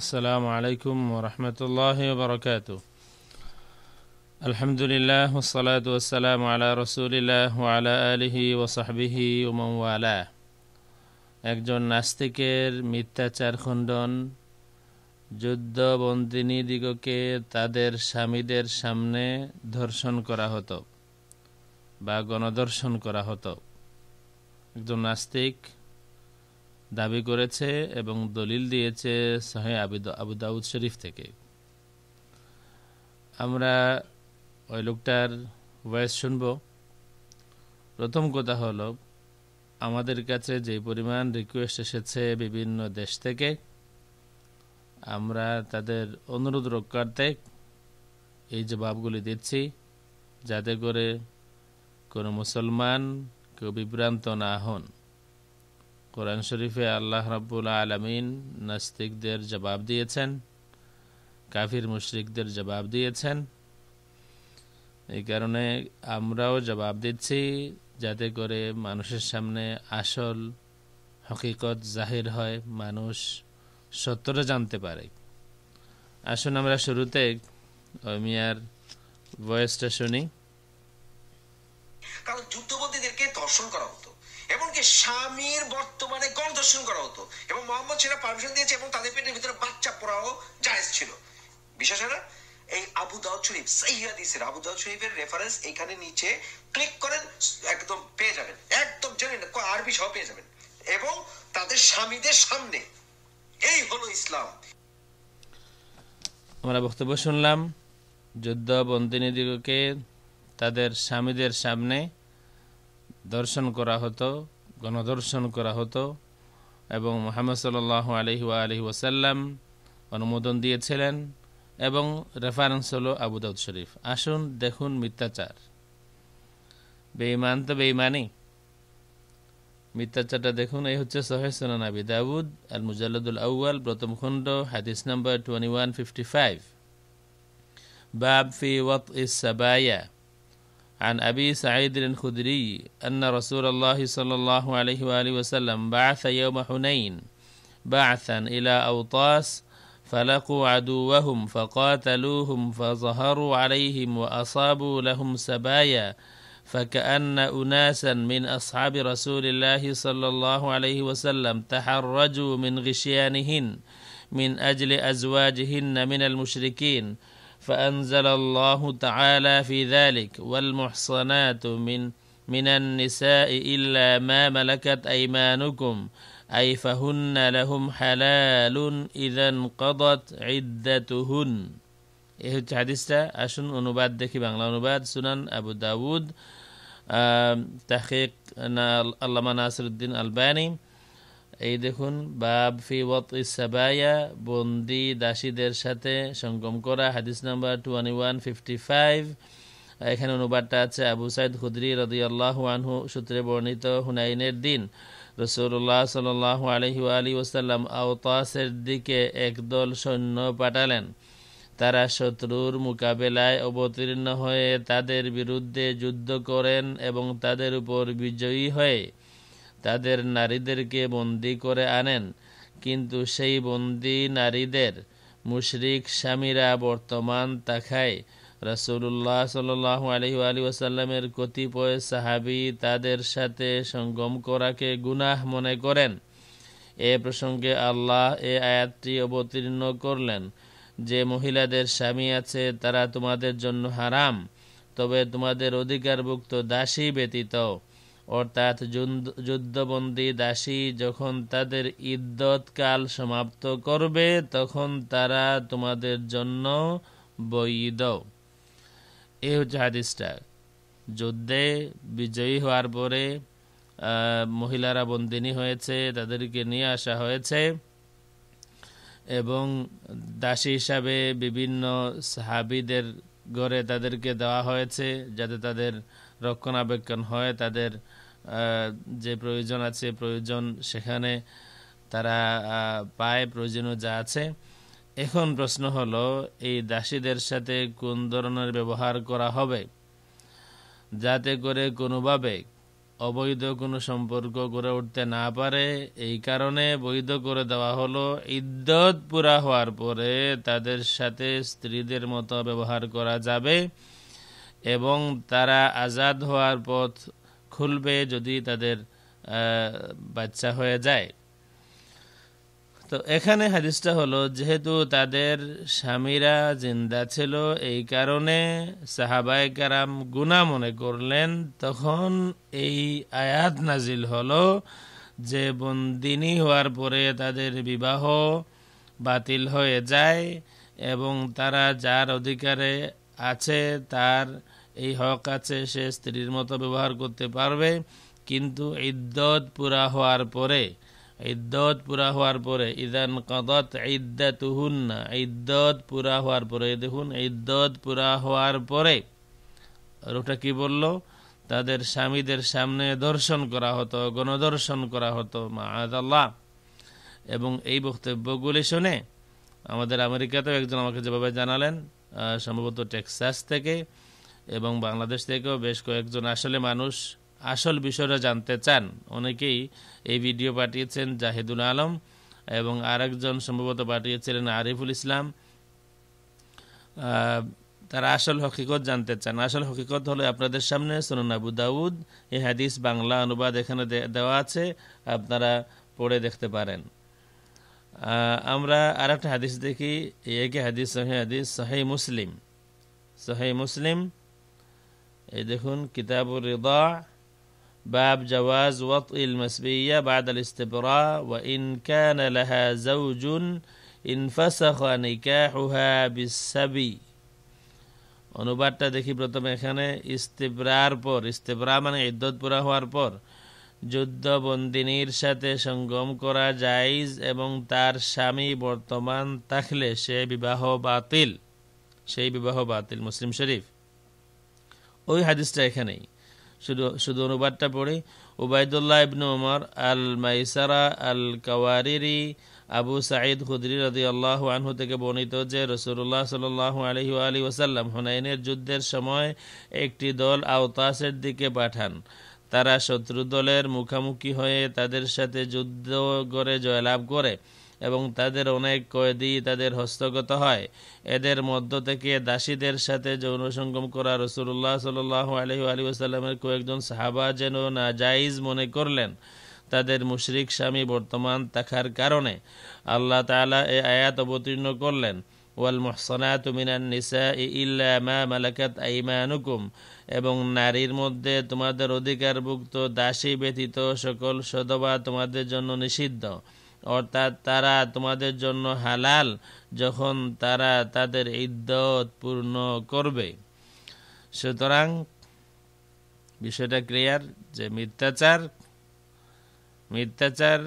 আসসালামু আলাইকুম রহমতুল্লাহ বরকাত আলহামদুলিল্লাহ ওসলাত ওসালাম আলা রসুলিল্লাহ আলা আলহি ওসাহবিহি ওমওয়ালা একজন নাস্তিকের মিথ্যাচার খণ্ডন যুদ্ধবন্দিনীদিগকে তাদের স্বামীদের সামনে ধর্ষণ করা হতো বা গণধর্ষণ করা হতো একজন নাস্তিক দাবি করেছে এবং দলিল দিয়েছে সাহে আবু দাউদ শরীফ থেকে আমরা ওই লোকটার ভয়েস শুনব প্রথম কথা হল আমাদের কাছে যে পরিমাণ রিকোয়েস্ট এসেছে বিভিন্ন দেশ থেকে আমরা তাদের অনুরোধ রক্ষার্থে এই জবাবগুলি দিচ্ছি যাতে করে কোনো মুসলমান কেউ বিভ্রান্ত না হন কোরআন শরীফে আল্লাহ রাবুল আলমিন নাস্তিকদের জবাব দিয়েছেন কাফির মুশরিকদের জবাব দিয়েছেন এই কারণে আমরাও জবাব দিচ্ছি যাতে করে মানুষের সামনে আসল হকিকত জাহির হয় মানুষ সত্যটা জানতে পারে আসুন আমরা শুরুতে মিয়ার ভয়েসটা শুনি কারণ যুদ্ধবন্দীদেরকে দর্শন করা হতো এমনকি স্বামীর বর্তমানে গণধর্ষণ করা হতো এবং মোহাম্মদ সেটা পারমিশন দিয়েছে এবং তাদের পেটের ভিতরে বাচ্চা পড়াও জায়েজ ছিল বিশেষ না এই আবু দাউদ শরীফ সাইয়াদিসের আবু দাউদ শরীফের রেফারেন্স এখানে নিচে ক্লিক করেন একদম পেয়ে যাবেন একদম জানেন আরবি সহ পেয়ে যাবেন এবং তাদের স্বামীদের সামনে এই হলো ইসলাম আমরা বক্তব্য শুনলাম যুদ্ধ বন্দিনীদিগকে তাদের স্বামীদের সামনে দর্শন করা হতো গণদর্শন করা হতো এবং মোহাম্মদ সাল আলহি আলহি ওসাল্লাম অনুমোদন দিয়েছিলেন এবং রেফারেন্স হলো আবুদাউদ শরীফ আসুন দেখুন মিথ্যাচার বেঈমান তো বেঈমানি মিথ্যাচারটা দেখুন এই হচ্ছে সহে সোনান আবি দাউদ আল মুজাল্লাদুল আউয়াল প্রথম খণ্ড হাদিস number twenty one fifty five বাব ফি ওয়াত ইস সাবায়া عن أبي سعيد الخدري أن رسول الله صلى الله عليه وآله وسلم بعث يوم حنين بعثا إلى أوطاس فلقوا عدوهم فقاتلوهم فظهروا عليهم وأصابوا لهم سبايا فكأن أناسا من أصحاب رسول الله صلى الله عليه وسلم تحرجوا من غشيانهن من أجل أزواجهن من المشركين فأنزل الله تعالى في ذلك والمحصنات من من النساء إلا ما ملكت أيمانكم أي فهن لهم حلال إذا انقضت عدتهن إيه এই أشن হাদিসটা دكي অনুবাদ দেখি سنن أبو সুনান আবু দাউদ الله ناصر الدين الباني এই দেখুন বাব ফি ওয়াত ইসাবায়া বন্দি দাসীদের সাথে সঙ্গম করা হাদিস number twenty one fifty five এখানে অনুবাদটা আছে আবু সাইদ খুদ্রি রদি আল্লাহ আনহু সূত্রে বর্ণিত হুনাইনের দিন রসুল্লাহ সাল আলহি আলী ওসাল্লাম আওতাসের দিকে একদল সৈন্য পাঠালেন তারা শত্রুর মোকাবেলায় অবতীর্ণ হয়ে তাদের বিরুদ্ধে যুদ্ধ করেন এবং তাদের উপর বিজয়ী হয়ে তাদের নারীদেরকে বন্দি করে আনেন কিন্তু সেই বন্দি নারীদের মুশরিক স্বামীরা বর্তমান তাখায় রসুল্লাহ সাল্লাহ আলহি আলী ওসাল্লামের কতিপয় সাহাবি তাদের সাথে সঙ্গম করাকে গুনাহ মনে করেন এ প্রসঙ্গে আল্লাহ এ আয়াতটি অবতীর্ণ করলেন যে মহিলাদের স্বামী আছে তারা তোমাদের জন্য হারাম তবে তোমাদের অধিকারভুক্ত দাসী ব্যতীত অর্থাৎ যুদ্ধবন্দী দাসী যখন তাদের ইদ্যৎকাল সমাপ্ত করবে তখন তারা তোমাদের জন্য বৈধ এ হচ্ছে হাদিসটা যুদ্ধে বিজয়ী হওয়ার পরে মহিলারা বন্দিনী হয়েছে তাদেরকে নিয়ে আসা হয়েছে এবং দাসী হিসাবে বিভিন্ন সাহাবিদের ঘরে তাদেরকে দেওয়া হয়েছে যাতে তাদের রক্ষণাবেক্ষণ হয় তাদের যে প্রয়োজন আছে প্রয়োজন সেখানে তারা পায় প্রয়োজনীয় যা আছে এখন প্রশ্ন হলো এই দাসীদের সাথে কোন ধরনের ব্যবহার করা হবে যাতে করে কোনোভাবে অবৈধ কোনো সম্পর্ক গড়ে উঠতে না পারে এই কারণে বৈধ করে দেওয়া হলো ইদ্যত পুরা হওয়ার পরে তাদের সাথে স্ত্রীদের মতো ব্যবহার করা যাবে এবং তারা আজাদ হওয়ার পথ খুলবে যদি তাদের বাচ্চা হয়ে যায় তো এখানে হাদিসটা হলো যেহেতু তাদের স্বামীরা জিন্দা ছিল এই কারণে সাহাবায় কারাম গুণা মনে করলেন তখন এই আয়াত নাজিল হলো যে বন্দিনী হওয়ার পরে তাদের বিবাহ বাতিল হয়ে যায় এবং তারা যার অধিকারে আছে তার এই হক আছে সে স্ত্রীর মতো ব্যবহার করতে পারবে কিন্তু ইদ্যত পুরা হওয়ার পরে ইদ্যত পুরা হওয়ার পরে ইদান কদত ইদ্যাতুহুন্না ইদ্যত পুরা হওয়ার পরে দেখুন ইদ্যত পুরা হওয়ার পরে আর ওটা কি বলল তাদের স্বামীদের সামনে দর্শন করা হতো গণদর্শন করা হতো মাহাদাল্লাহ এবং এই বক্তব্যগুলি শুনে আমাদের আমেরিকাতেও একজন আমাকে যেভাবে জানালেন সম্ভবত টেক্সাস থেকে এবং বাংলাদেশ থেকেও বেশ কয়েকজন আসলে মানুষ আসল বিষয়টা জানতে চান অনেকেই এই ভিডিও পাঠিয়েছেন জাহিদুল আলম এবং আরেকজন সম্ভবত পাঠিয়েছিলেন আরিফুল ইসলাম তারা আসল হকিকত জানতে চান আসল হকিকত হলো আপনাদের সামনে সোনান আবু দাউদ এ হাদিস বাংলা অনুবাদ এখানে দেওয়া আছে আপনারা পড়ে দেখতে পারেন আমরা আর একটা হাদিস দেখি এই একই হাদিস সহি হাদিস সহি মুসলিম সহি মুসলিম এই দেখুন কিতাবুর রিদা باب جواز وطئ المسبية بعد الاستبراء وإن كان لها زوج انفسخ نكاحها بالسبي অনুবাদটা দেখি প্রথমে এখানে ইস্তেবরার পর ইস্তেবরা মানে ইদ্যত পুরা হওয়ার পর যুদ্ধবন্দিনীর সাথে সঙ্গম করা জায়জ এবং তার স্বামী বর্তমান থাকলে সে বিবাহ বাতিল সেই বিবাহ বাতিল মুসলিম শরীফ ওই হাদিসটা এখানেই শুধু শুধু অনুবাদটা পড়ে ওবায়দুল্লাহ ইবনু ওমর আল মাইসারা আল কাওয়ারিরি আবু সাঈদ খুদরি রাজি আল্লাহ আনহু থেকে বর্ণিত যে রসুল্লাহ সাল আলহি আলী ওসাল্লাম হুনাইনের যুদ্ধের সময় একটি দল আওতাসের দিকে পাঠান তারা শত্রু দলের মুখামুখি হয়ে তাদের সাথে যুদ্ধ করে জয়লাভ করে এবং তাদের অনেক কয়েদি তাদের হস্তগত হয় এদের মধ্য থেকে দাসীদের সাথে যৌন সঙ্গম করা রসুল্লাহ সাল আলহি আলী আসাল্লামের কয়েকজন সাহাবা যেন নাজাইজ মনে করলেন তাদের মুশরিক স্বামী বর্তমান থাকার কারণে আল্লাহ তালা এ আয়াত অবতীর্ণ করলেন ওয়াল মোহসনাত তুমিনান নিসা ইল্লা মালাকাত আইমানুকুম এবং নারীর মধ্যে তোমাদের অধিকারভুক্ত দাসী ব্যতীত সকল সদবা তোমাদের জন্য নিষিদ্ধ অর্থাৎ তারা তোমাদের জন্য হালাল যখন তারা তাদের ইদ্যত পূর্ণ করবে সুতরাং বিষয়টা ক্লিয়ার যে মিথ্যাচার মিথ্যাচার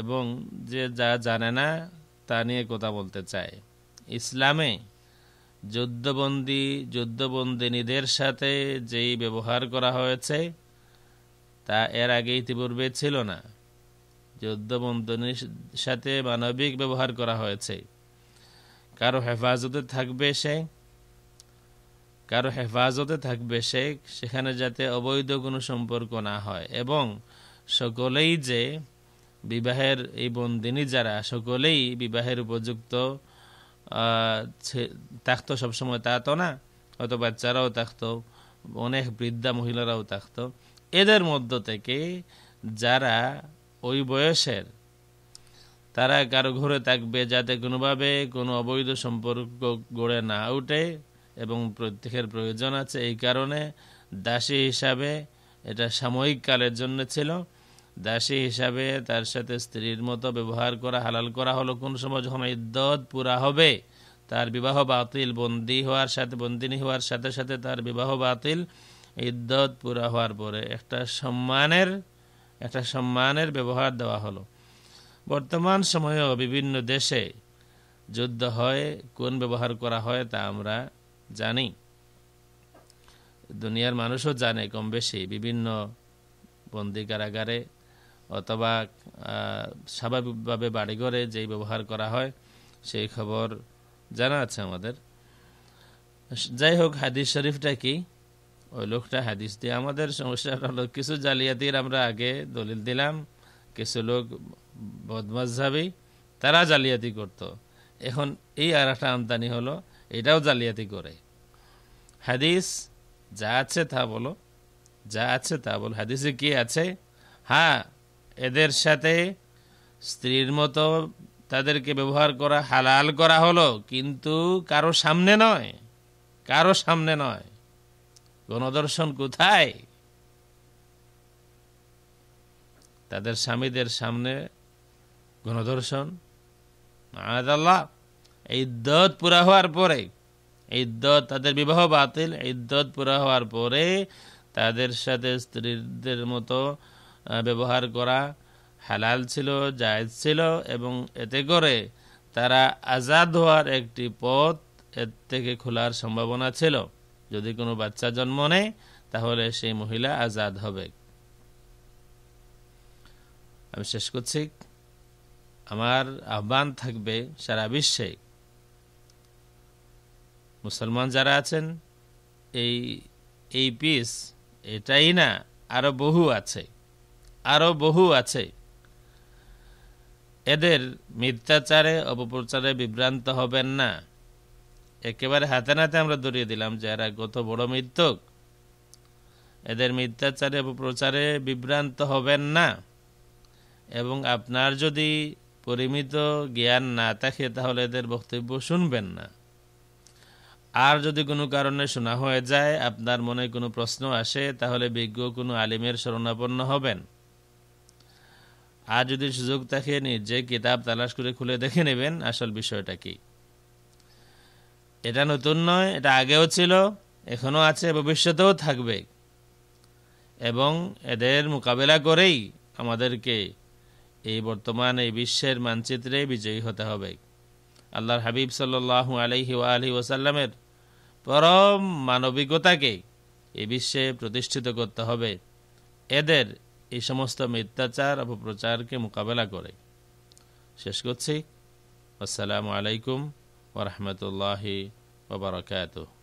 এবং যে যা জানে না তা নিয়ে কথা বলতে চায় ইসলামে যুদ্ধবন্দী যুদ্ধবন্দিনীদের সাথে যেই ব্যবহার করা হয়েছে তা এর আগে ইতিপূর্বে ছিল না যুদ্ধবন্ধনের সাথে মানবিক ব্যবহার করা হয়েছে কারো হেফাজতে থাকবে সে কারো হেফাজতে থাকবে সে সেখানে যাতে অবৈধ কোনো সম্পর্ক না হয় এবং সকলেই যে বিবাহের এই বন্দিনী যারা সকলেই বিবাহের উপযুক্ত থাকতো সবসময় তা তো না হয়তো বাচ্চারাও থাকতো অনেক বৃদ্ধা মহিলারাও থাকতো এদের মধ্য থেকে যারা ওই বয়সের তারা কারো ঘরে থাকবে যাতে কোনোভাবে কোনো অবৈধ সম্পর্ক গড়ে না উঠে এবং প্রত্যেকের প্রয়োজন আছে এই কারণে দাসী হিসাবে এটা সাময়িক কালের জন্য ছিল দাসী হিসাবে তার সাথে স্ত্রীর মতো ব্যবহার করা হালাল করা হলো কোন সময় যখন ইদ্যত পুরা হবে তার বিবাহ বাতিল বন্দী হওয়ার সাথে বন্দিনী হওয়ার সাথে সাথে তার বিবাহ বাতিল ইদ্যত পুরা হওয়ার পরে একটা সম্মানের একটা সম্মানের ব্যবহার দেওয়া হলো বর্তমান সময়েও বিভিন্ন দেশে যুদ্ধ হয় কোন ব্যবহার করা হয় তা আমরা জানি দুনিয়ার মানুষও জানে কম বেশি বিভিন্ন বন্দি কারাগারে অথবা স্বাভাবিকভাবে বাড়িঘরে যেই ব্যবহার করা হয় সেই খবর জানা আছে আমাদের যাই হোক হাদিস শরীফটা কি ওই লোকটা হাদিস দিয়ে আমাদের সমস্যাটা হলো কিছু জালিয়াতির আমরা আগে দলিল দিলাম কিছু লোক বদমাঝাবি তারা জালিয়াতি করত। এখন এই আর একটা আমদানি হলো এটাও জালিয়াতি করে হাদিস যা আছে তা বলো যা আছে তা বলো হাদিসে কি আছে হ্যাঁ এদের সাথে স্ত্রীর মতো তাদেরকে ব্যবহার করা হালাল করা হলো কিন্তু কারো সামনে নয় কারো সামনে নয় গণদর্শন কোথায় তাদের স্বামীদের সামনে গণধর্ষণ আদাল্লাহ ইদ্যত পুরা হওয়ার পরে ইদ্যত তাদের বিবাহ বাতিল ইদ্যত পুরা হওয়ার পরে তাদের সাথে স্ত্রীদের মতো ব্যবহার করা হালাল ছিল জায়জ ছিল এবং এতে করে তারা আজাদ হওয়ার একটি পথ এর থেকে খোলার সম্ভাবনা ছিল যদি কোনো বাচ্চা জন্ম নেয় তাহলে সেই মহিলা আজাদ হবে আমি শেষ করছি আমার আহ্বান থাকবে সারা বিশ্বে মুসলমান যারা আছেন এই এই পিস এটাই না আরও বহু আছে আরও বহু আছে এদের মিথ্যাচারে অপপ্রচারে বিভ্রান্ত হবেন না একেবারে হাতে নাতে আমরা ধরিয়ে দিলাম যে এরা গত বড় মিথ্যক এদের মিথ্যাচারে প্রচারে বিভ্রান্ত হবেন না এবং আপনার যদি পরিমিত জ্ঞান না থাকে তাহলে এদের বক্তব্য শুনবেন না আর যদি কোনো কারণে শোনা হয়ে যায় আপনার মনে কোনো প্রশ্ন আসে তাহলে বিজ্ঞ কোনো আলিমের শরণাপন্ন হবেন আর যদি সুযোগ থাকে নিজে কিতাব তালাশ করে খুলে দেখে নেবেন আসল বিষয়টা কী এটা নতুন নয় এটা আগেও ছিল এখনও আছে ভবিষ্যতেও থাকবে এবং এদের মোকাবেলা করেই আমাদেরকে এই বর্তমান এই বিশ্বের মানচিত্রে বিজয়ী হতে হবে আল্লাহর হাবিব সাল্লু আলহি আলহি ওসাল্লামের পরম মানবিকতাকে এই বিশ্বে প্রতিষ্ঠিত করতে হবে এদের এই সমস্ত মিথ্যাচার অপপ্রচারকে মোকাবেলা করে শেষ করছি আসসালামু আলাইকুম ورحمة الله وبركاته